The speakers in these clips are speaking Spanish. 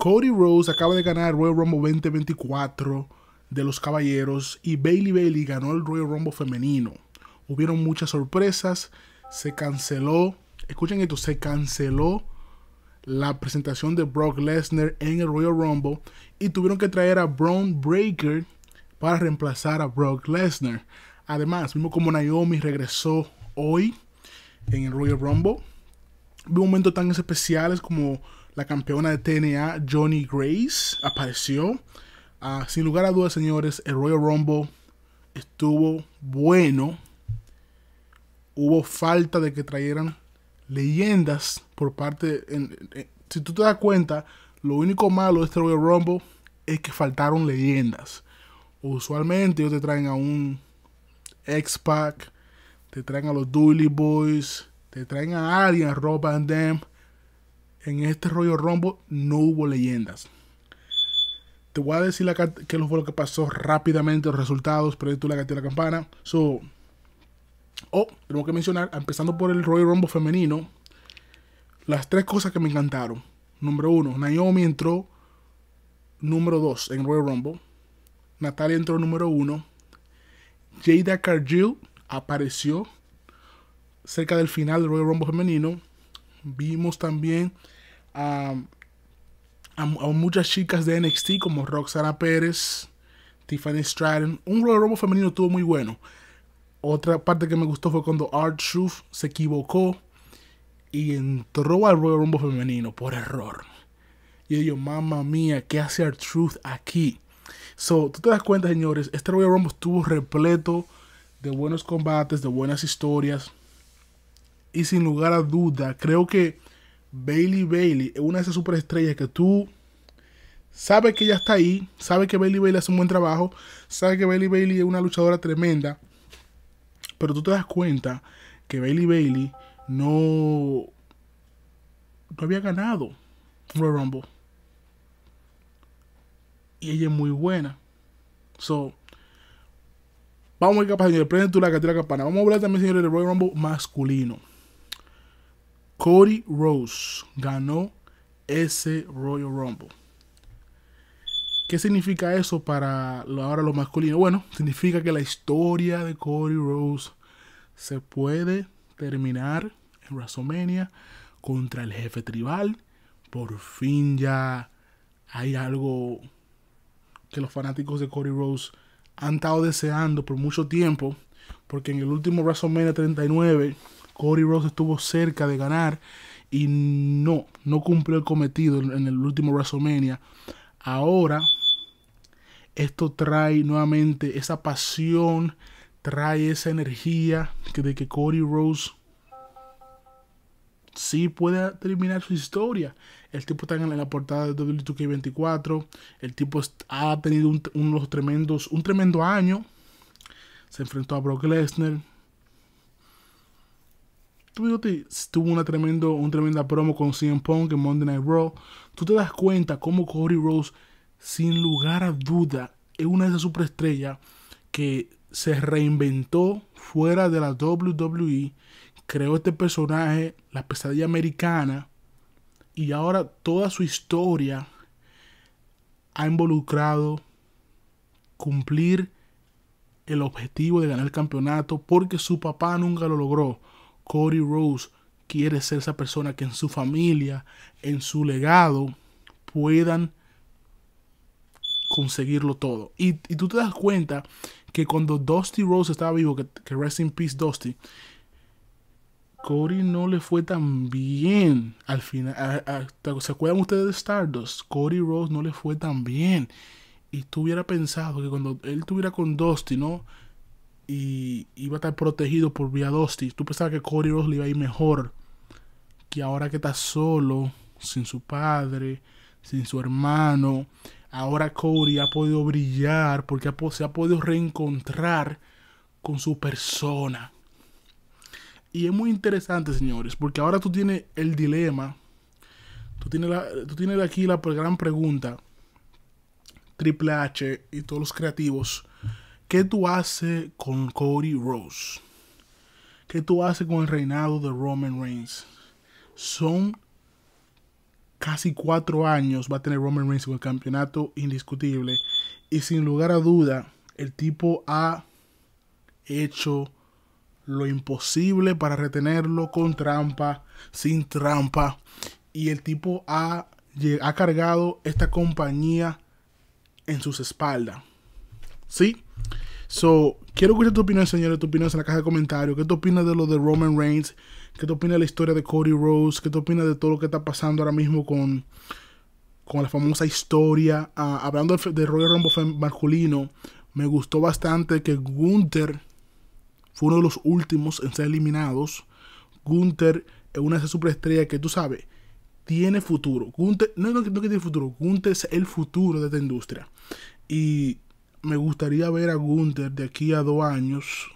Cody Rose acaba de ganar el Royal Rumble 2024 de los caballeros y Bailey Bailey ganó el Royal Rumble femenino. Hubieron muchas sorpresas, se canceló, escuchen esto, se canceló la presentación de Brock Lesnar en el Royal Rumble y tuvieron que traer a Braun Breaker para reemplazar a Brock Lesnar. Además, vimos como Naomi regresó hoy en el Royal Rumble. Hubo momentos tan especiales como la campeona de TNA Johnny Grace apareció. Ah, sin lugar a dudas, señores, el Royal Rumble estuvo bueno. Hubo falta de que trajeran leyendas por parte... en, si tú te das cuenta, lo único malo de este Royal Rumble es que faltaron leyendas. Usualmente ellos te traen a un X-Pac, te traen a los Dooley Boys, te traen a alguien, a Rob Van Dam en este rollo rombo no hubo leyendas. Te voy a decir la, qué fue lo que pasó rápidamente, los resultados, pero tú la gatilla la campana. So, oh, tengo que mencionar, empezando por el rollo rombo femenino, las tres cosas que me encantaron. Número uno, Naomi entró número dos en Royal Rumble. Natalia entró número uno. Jada Cargill apareció cerca del final del Royal Rumble femenino Vimos también a, muchas chicas de NXT como Roxana Pérez, Tiffany Stratton. Un Royal rombo femenino estuvo muy bueno. Otra parte que me gustó fue cuando Art Truth se equivocó y entró al Royal Rumble femenino por error. Y yo mamá mía, ¿qué hace Art Truth aquí? So, tú te das cuenta, señores, este Royal Rumble estuvo repleto de buenos combates, de buenas historias. Y sin lugar a duda, creo que Bailey Bailey es una de esas superestrellas que tú sabes que ella está ahí, sabes que Bailey Bailey hace un buen trabajo, sabes que Bailey Bailey es una luchadora tremenda, pero tú te das cuenta que Bailey Bailey no, no había ganado Royal Rumble. Y ella es muy buena. So, vamos a ir capaz, señores. Prende tú la, la campana. Vamos a hablar también, señores, De Royal Rumble masculino. Cody Rose ganó ese Royal Rumble. ¿Qué significa eso para ahora lo masculino? Bueno, significa que la historia de Cody Rose se puede terminar en WrestleMania contra el jefe tribal. Por fin ya hay algo que los fanáticos de Cody Rose han estado deseando por mucho tiempo. Porque en el último WrestleMania 39 Cody Rose estuvo cerca de ganar y no, no cumplió el cometido en, el último WrestleMania. Ahora, esto trae nuevamente esa pasión, trae esa energía de que Cody Rose sí puede terminar su historia. El tipo está en la portada de W2K24. El tipo ha tenido unos tremendos, un tremendo año. Se enfrentó a Brock Lesnar tuvo una tremendo, un tremenda promo con CM Punk en Monday Night Raw. Tú te das cuenta cómo Cody Rose, sin lugar a duda, es una de esas superestrellas que se reinventó fuera de la WWE, creó este personaje, la pesadilla americana, y ahora toda su historia ha involucrado cumplir el objetivo de ganar el campeonato porque su papá nunca lo logró. Cody Rose quiere ser esa persona que en su familia, en su legado, puedan conseguirlo todo. Y, tú te das cuenta que cuando Dusty Rose estaba vivo, que, Rest in Peace Dusty, Cody no le fue tan bien al final. ¿Se acuerdan ustedes de Stardust? Cody Rose no le fue tan bien. Y tú hubiera pensado que cuando él estuviera con Dusty, ¿no? y iba a estar protegido por Dosti Tú pensabas que Cody Rhodes le iba a ir mejor que ahora que está solo, sin su padre, sin su hermano. Ahora Cody ha podido brillar porque se ha podido reencontrar con su persona. Y es muy interesante, señores, porque ahora tú tienes el dilema. Tú tienes, tú tienes aquí la gran pregunta. Triple H y todos los creativos ¿Qué tú haces con Cody Rose? ¿Qué tú haces con el reinado de Roman Reigns? Son casi cuatro años va a tener Roman Reigns con el campeonato indiscutible. Y sin lugar a duda, el tipo ha hecho lo imposible para retenerlo con trampa, sin trampa. Y el tipo ha, ha cargado esta compañía en sus espaldas. ¿sí? So, quiero escuchar tu opinión, señores, tu opinión en la caja de comentarios. ¿Qué te opinas de lo de Roman Reigns? ¿Qué te opinas de la historia de Cody Rose? ¿Qué te opinas de todo lo que está pasando ahora mismo con, con la famosa historia? Ah, hablando de, de Royal Rumble masculino, me gustó bastante que Gunther fue uno de los últimos en ser eliminados. Gunther es una de esas superestrellas que tú sabes, tiene futuro. Gunther, no, no, no que tiene futuro, Gunther es el futuro de esta industria. Y me gustaría ver a Gunther de aquí a dos años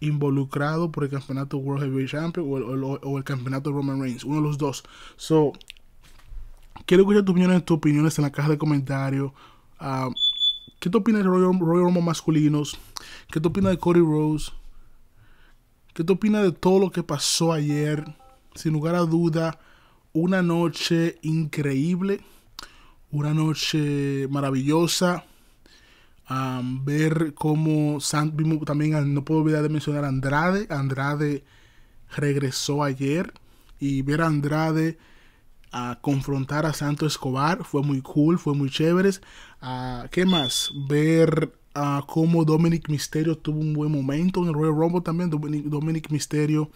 involucrado por el campeonato World Heavyweight Champion o el, campeonato Roman Reigns, uno de los dos. So, quiero escuchar tus opiniones, tus opiniones en la caja de comentarios. Ah, ¿Qué te opinas de Royal masculinos? ¿Qué te opinas de Cody Rose? ¿Qué te opinas de todo lo que pasó ayer? Sin lugar a duda, una noche increíble, una noche maravillosa ver cómo también, no puedo olvidar de mencionar a Andrade. Andrade regresó ayer y ver a Andrade a confrontar a Santo Escobar fue muy cool, fue muy chévere. Ah, ¿Qué más? Ver ah, cómo Dominic Misterio tuvo un buen momento en el Royal Rumble también. Dominic, Misterio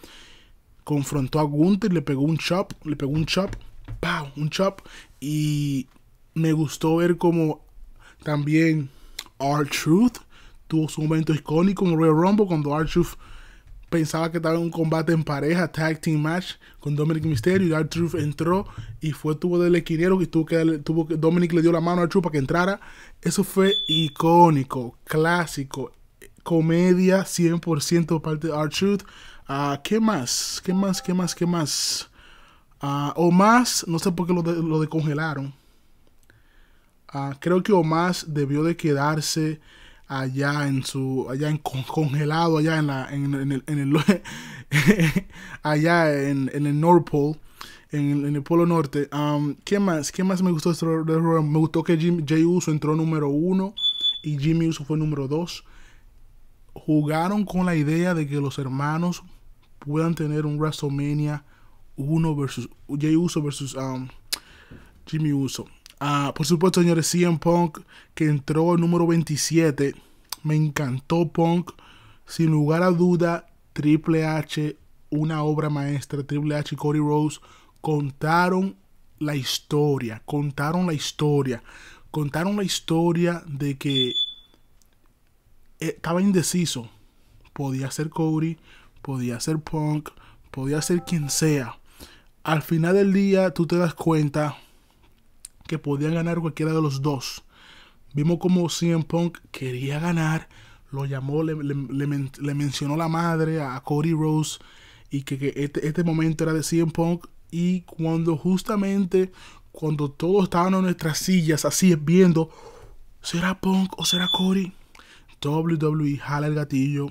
confrontó a Gunther, le pegó un chop, le pegó un chop, ¡pow! un chop. Y me gustó ver cómo también R-Truth tuvo su momento icónico en Royal Rumble cuando R-Truth pensaba que estaba en un combate en pareja, tag team match con Dominic Mysterio y R-Truth entró y fue tuvo del esquinero y tuvo que, tuvo que Dominic le dio la mano a R-Truth para que entrara. Eso fue icónico, clásico, comedia 100% parte de R-Truth. Ah, ¿Qué más? ¿Qué más? ¿Qué más? ¿Qué más? Ah, o más, no sé por qué lo, de, lo Ah, creo que Omas debió de quedarse allá en su allá en congelado allá en en, el, allá en, el North Pole en, el Polo Norte um, qué más qué más me gustó de me gustó que Jim, Jay Uso entró número uno y Jimmy Uso fue número dos jugaron con la idea de que los hermanos puedan tener un WrestleMania uno versus Jay Uso versus Jimmy Uso Ah, por supuesto, señores, CM Punk, que entró el número 27. Me encantó Punk. Sin lugar a duda, Triple H, una obra maestra. Triple H y Cody Rose contaron la historia. Contaron la historia. Contaron la historia de que eh, estaba indeciso. Podía ser Cody, podía ser Punk, podía ser quien sea. Al final del día, tú te das cuenta que podían ganar cualquiera de los dos. Vimos como CM Punk quería ganar, lo llamó, le, mencionó la madre a, Cody Rose y que, este, este, momento era de CM Punk. Y cuando justamente, cuando todos estaban en nuestras sillas, así viendo, ¿será Punk o será Cody? WWE jala el gatillo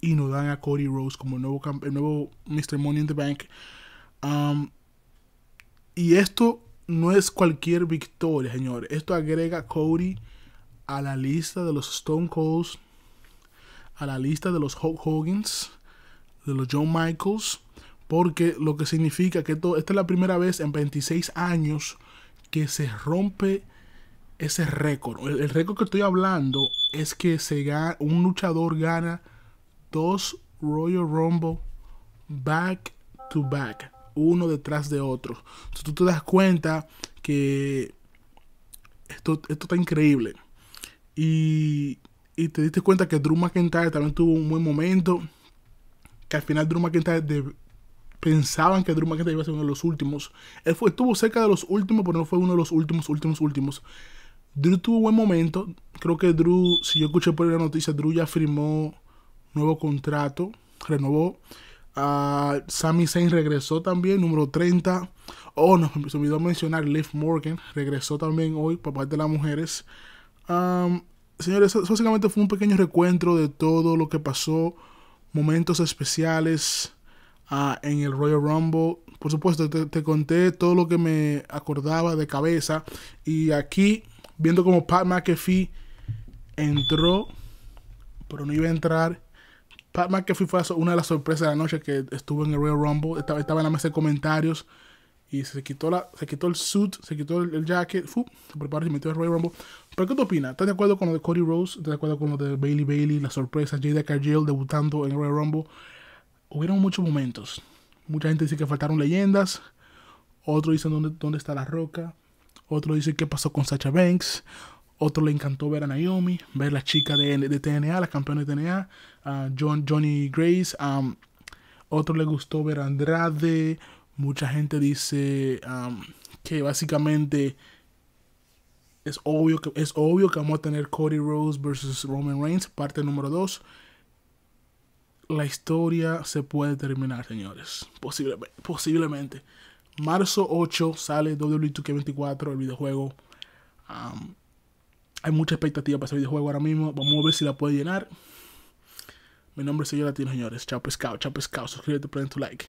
y nos dan a Cody Rose como el nuevo, nuevo Mr. Money in the Bank. Um, y esto no es cualquier victoria, señor. Esto agrega Cody a la lista de los Stone Colds, a la lista de los Hulk Hoggins, de los John Michaels, porque lo que significa que esto, esta es la primera vez en 26 años que se rompe ese récord. El, récord que estoy hablando es que se un luchador gana dos Royal Rumble back to back uno detrás de otro. Entonces tú te das cuenta que esto, esto está increíble. Y, te diste cuenta que Drew McIntyre también tuvo un buen momento. Que al final Drew McIntyre pensaban que Drew McIntyre iba a ser uno de los últimos. Él fue, estuvo cerca de los últimos, pero no fue uno de los últimos, últimos, últimos. Drew tuvo un buen momento. Creo que Drew, si yo escuché por la noticia, Drew ya firmó nuevo contrato, renovó. Sammy ah, Sami regresó también, número 30. Oh, no, se me olvidó mencionar Liv Morgan. Regresó también hoy por parte de las mujeres. señores, básicamente fue un pequeño recuento de todo lo que pasó. Momentos especiales ah, en el Royal Rumble. Por supuesto, te, te, conté todo lo que me acordaba de cabeza. Y aquí, viendo como Pat McAfee entró, pero no iba a entrar Pat McAfee fue una de las sorpresas de la noche que estuvo en el Royal Rumble. Estaba, en la mesa de comentarios y se quitó, la, se quitó el suit, se quitó el, jacket, se preparó y se metió el Royal Rumble. ¿Pero qué te opinas? ¿Estás de acuerdo con lo de Cody Rose? ¿Estás de acuerdo con lo de Bailey Bailey? La sorpresa, J.D. Cargill debutando en el Royal Rumble. Hubieron muchos momentos. Mucha gente dice que faltaron leyendas. Otro dice dónde, dónde está la roca. Otro dice qué pasó con Sacha Banks. Otro le encantó ver a Naomi, ver la chica de, de, TNA, La campeona de TNA, John, Johnny Grace. Um, otro le gustó ver a Andrade. Mucha gente dice um, que básicamente es obvio, que, es obvio que vamos a tener Cody Rose versus Roman Reigns, parte número 2. La historia se puede terminar, señores. Posiblemente. posiblemente. Marzo 8 sale WWE 2K24, el videojuego. Um, hay mucha expectativa para ese videojuego ahora mismo. Vamos a ver si la puede llenar. Mi nombre es Latino, señores. Chao pescado, chao pescado. Suscríbete, prende tu like.